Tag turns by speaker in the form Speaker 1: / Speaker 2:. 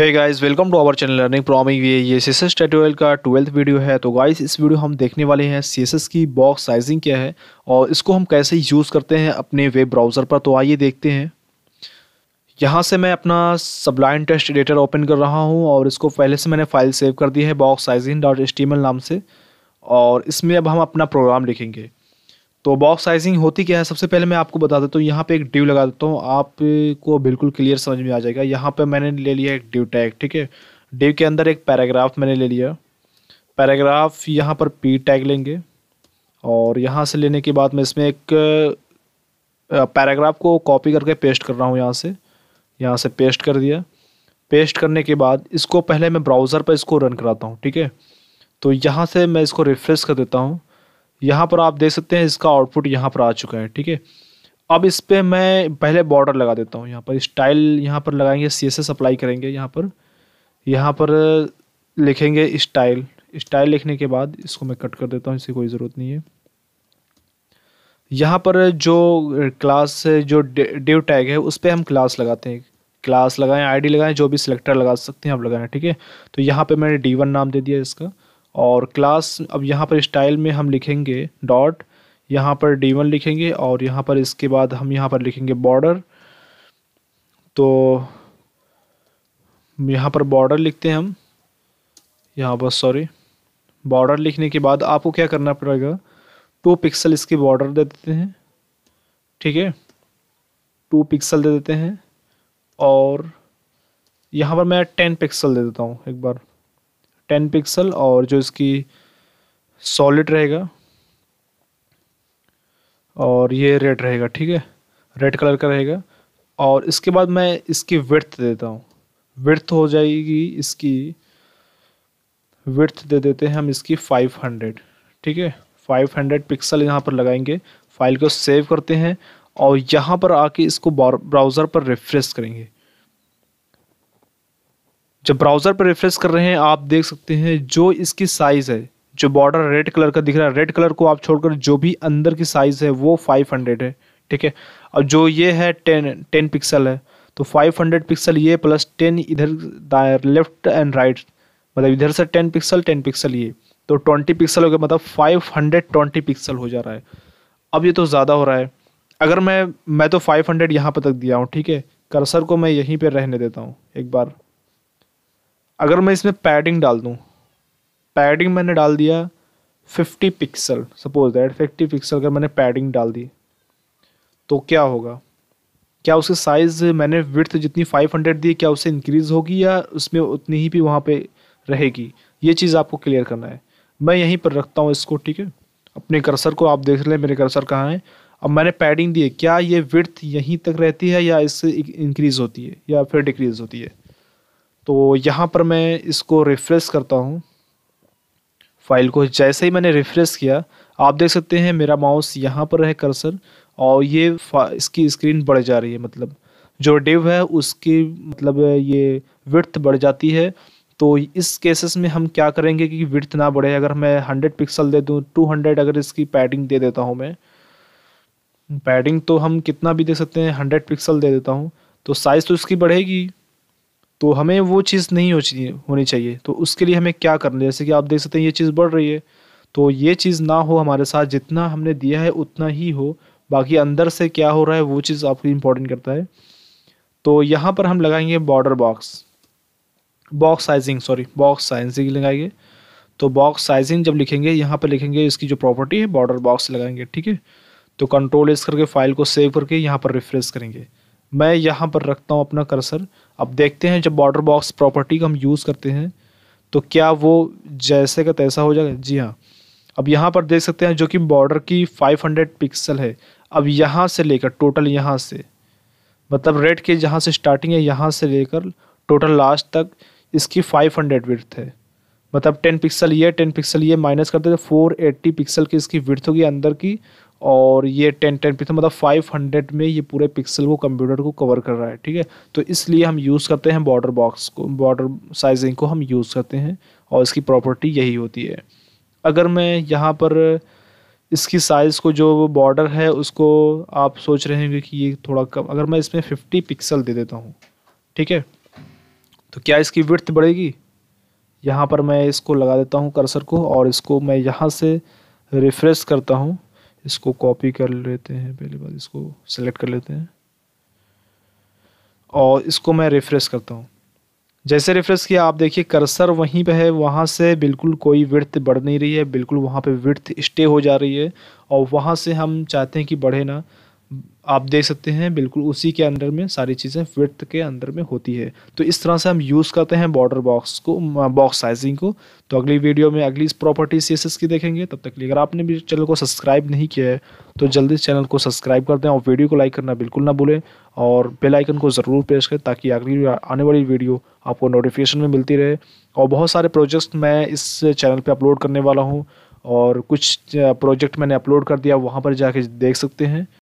Speaker 1: है guys welcome to our channel learning प्रॉमिंग ये ये सी एस का ट्वेल्थ वीडियो है तो गाइस इस वीडियो हम देखने वाले हैं सी की बॉक्स साइजिंग क्या है और इसको हम कैसे यूज़ करते हैं अपने वेब ब्राउज़र पर तो आइए देखते हैं यहाँ से मैं अपना सबलाइन टेस्ट एडिटर ओपन कर रहा हूँ और इसको पहले से मैंने फाइल सेव कर दी है बॉक्स साइजिंग नाम से और इसमें अब हम अपना प्रोग्राम लिखेंगे तो बॉक्स साइजिंग होती क्या है सबसे पहले मैं आपको बता देता हूँ यहाँ पे एक ड्यू लगा देता हूँ आपको बिल्कुल क्लियर समझ में आ जाएगा यहाँ पे मैंने ले लिया एक ड्यू टैग ठीक है ड्यू के अंदर एक पैराग्राफ मैंने ले लिया पैराग्राफ यहाँ पर पी टैग लेंगे और यहाँ से लेने के बाद मैं इसमें एक पैराग्राफ को कॉपी करके पेस्ट कर रहा हूँ यहाँ से यहाँ से पेस्ट कर दिया पेस्ट करने के बाद इसको पहले मैं ब्राउज़र पर इसको रन कराता हूँ ठीक है तो यहाँ से मैं इसको रिफ़्रेश कर देता हूँ यहाँ पर आप देख सकते हैं इसका आउटपुट यहाँ पर आ चुका है ठीक है अब इस पर मैं पहले बॉर्डर लगा देता हूँ यहाँ पर स्टाइल यहाँ पर लगाएंगे सी एस अप्लाई करेंगे यहाँ पर यहाँ पर लिखेंगे स्टाइल स्टाइल लिखने के बाद इसको मैं कट कर देता हूँ इसकी कोई ज़रूरत नहीं है यहाँ पर जो क्लास जो डिव टैग है उस पर हम क्लास लगाते हैं क्लास लगाएं आईडी लगाएं जो भी सिलेक्टर लगा सकते हैं आप लगाएं ठीक है तो यहाँ पे मैंने डी वन नाम दे दिया इसका और क्लास अब यहाँ पर स्टाइल में हम लिखेंगे डॉट यहाँ पर डी वन लिखेंगे और यहाँ पर इसके बाद हम यहाँ पर लिखेंगे बॉर्डर तो यहाँ पर बॉर्डर लिखते हैं हम यहाँ पर सॉरी बॉर्डर लिखने के बाद आपको क्या करना पड़ेगा टू पिक्सल इसके बॉर्डर दे देते हैं ठीक है टू पिक्सल दे देते हैं और यहाँ पर मैं टेन पिक्सल दे देता हूँ एक बार टेन पिक्सल और जो इसकी सॉलिड रहेगा और ये रेड रहेगा ठीक है रेड कलर का रहेगा और इसके बाद मैं इसकी विर्थ देता हूँ विर्थ हो जाएगी इसकी विर्थ दे देते हैं हम इसकी 500 ठीक है 500 पिक्सल यहाँ पर लगाएंगे फाइल को सेव करते हैं और यहाँ पर आके इसको ब्राउज़र पर रिफ्रेश करेंगे जब ब्राउज़र पर रिफ्रेश कर रहे हैं आप देख सकते हैं जो इसकी साइज़ है जो बॉर्डर रेड कलर का दिख रहा है रेड कलर को आप छोड़कर जो भी अंदर की साइज़ है वो 500 है ठीक है और जो ये है 10 10 पिक्सल है तो 500 पिक्सल ये प्लस 10 इधर लेफ्ट एंड राइट मतलब इधर से 10 पिक्सल 10 पिक्सल ये तो 20 पिक्सल हो गया मतलब 520 पिक्सल हो जा रहा है अब ये तो ज़्यादा हो रहा है अगर मैं मैं तो फाइव हंड्रेड यहाँ पर तक दिया हूँ ठीक है कर्सर को मैं यहीं पर रहने देता हूँ एक बार अगर मैं इसमें पैडिंग डाल दूँ पैडिंग मैंने डाल दिया fifty pixel suppose that fifty pixel अगर मैंने पैडिंग डाल दी तो क्या होगा क्या उसकी साइज़ मैंने विर्थ जितनी फाइव हंड्रेड दी क्या उससे इंक्रीज़ होगी या उसमें उतनी ही भी वहाँ पे रहेगी ये चीज़ आपको क्लियर करना है मैं यहीं पर रखता हूँ इसको ठीक है अपने कर्सर को आप देख लें मेरे कर्सर कहाँ हैं अब मैंने पैडिंग दी है क्या ये विर्थ यहीं तक रहती है या इससे इंक्रीज़ होती है या फिर डिक्रीज़ होती है तो यहाँ पर मैं इसको रिफ़्रेश करता हूँ फाइल को जैसे ही मैंने रिफ़्रेश किया आप देख सकते हैं मेरा माउस यहाँ पर है कर्सर और ये इसकी स्क्रीन बढ़ जा रही है मतलब जो डिव है उसकी मतलब ये विर्थ बढ़ जाती है तो इस केसेस में हम क्या करेंगे कि विर्थ ना बढ़े अगर मैं हंड्रेड पिक्सल दे दूँ टू हंड्रेड अगर इसकी पैडिंग दे देता हूँ मैं पैडिंग तो हम कितना भी दे सकते हैं हंड्रेड पिक्सल दे देता हूँ तो साइज़ तो इसकी बढ़ेगी तो हमें वो चीज़ नहीं हो होनी चाहिए तो उसके लिए हमें क्या करना है जैसे कि आप देख सकते हैं ये चीज़ बढ़ रही है तो ये चीज़ ना हो हमारे साथ जितना हमने दिया है उतना ही हो बाकी अंदर से क्या हो रहा है वो चीज़ आपको इम्पोर्टेंट करता है तो यहाँ पर हम लगाएंगे border box box sizing sorry box sizing लगाएंगे तो बॉक्स साइजिंग जब लिखेंगे यहाँ पर लिखेंगे इसकी जो प्रॉपर्टी है बॉर्डर बॉक्स लगाएंगे ठीक है तो कंट्रोल इस करके फाइल को सेव करके यहाँ पर रिफ्रेश करेंगे मैं यहाँ पर रखता हूँ अपना कर्सर अब देखते हैं जब बॉर्डर बॉक्स प्रॉपर्टी का हम यूज़ करते हैं तो क्या वो जैसे का तैसा हो जाएगा जी हाँ अब यहाँ पर देख सकते हैं जो कि बॉर्डर की 500 पिक्सल है अब यहाँ से लेकर टोटल यहाँ से मतलब रेड की जहाँ से स्टार्टिंग है यहाँ से लेकर टोटल लास्ट तक इसकी 500 हंड्रेड विर्थ है मतलब 10 पिक्सल ये 10 पिक्सल ये माइनस करते थे एट्टी पिक्सल की इसकी विर्थ होगी अंदर की और ये टेन टेन पिक्सल तो मतलब फाइव हंड्रेड में ये पूरे पिक्सल को कंप्यूटर को कवर कर रहा है ठीक है तो इसलिए हम यूज़ करते हैं बॉर्डर बॉक्स को बॉर्डर साइजिंग को हम यूज़ करते हैं और इसकी प्रॉपर्टी यही होती है अगर मैं यहाँ पर इसकी साइज़ को जो बॉर्डर है उसको आप सोच रहे होंगे कि ये थोड़ा कम अगर मैं इसमें फिफ्टी पिक्सल दे देता हूँ ठीक है तो क्या इसकी विर्थ बढ़ेगी यहाँ पर मैं इसको लगा देता हूँ कर्सर को और इसको मैं यहाँ से रिफ्रेश करता हूँ इसको कॉपी कर लेते हैं पहली बात इसको सेलेक्ट कर लेते हैं और इसको मैं रिफ्रेश करता हूँ जैसे रिफ्रेश किया आप देखिए कर्सर वहीं पे है वहाँ से बिल्कुल कोई विर्थ बढ़ नहीं रही है बिल्कुल वहाँ पे विर्थ स्टे हो जा रही है और वहाँ से हम चाहते हैं कि बढ़े ना आप देख सकते हैं बिल्कुल उसी के अंदर में सारी चीज़ें फिट के अंदर में होती है तो इस तरह से हम यूज़ करते हैं बॉर्डर बॉक्स को बॉक्स साइजिंग को तो अगली वीडियो में अगली प्रॉपर्टी सी की देखेंगे तब तक लिए अगर आपने भी चैनल को सब्सक्राइब नहीं किया है तो जल्दी चैनल को सब्सक्राइब कर दें और वीडियो को लाइक करना बिल्कुल ना भूलें और बेलाइकन को ज़रूर प्रेस करें ताकि अगली आने वाली वीडियो आपको नोटिफिकेशन में मिलती रहे और बहुत सारे प्रोजेक्ट्स मैं इस चैनल पर अपलोड करने वाला हूँ और कुछ प्रोजेक्ट मैंने अपलोड कर दिया वहाँ पर जाके देख सकते हैं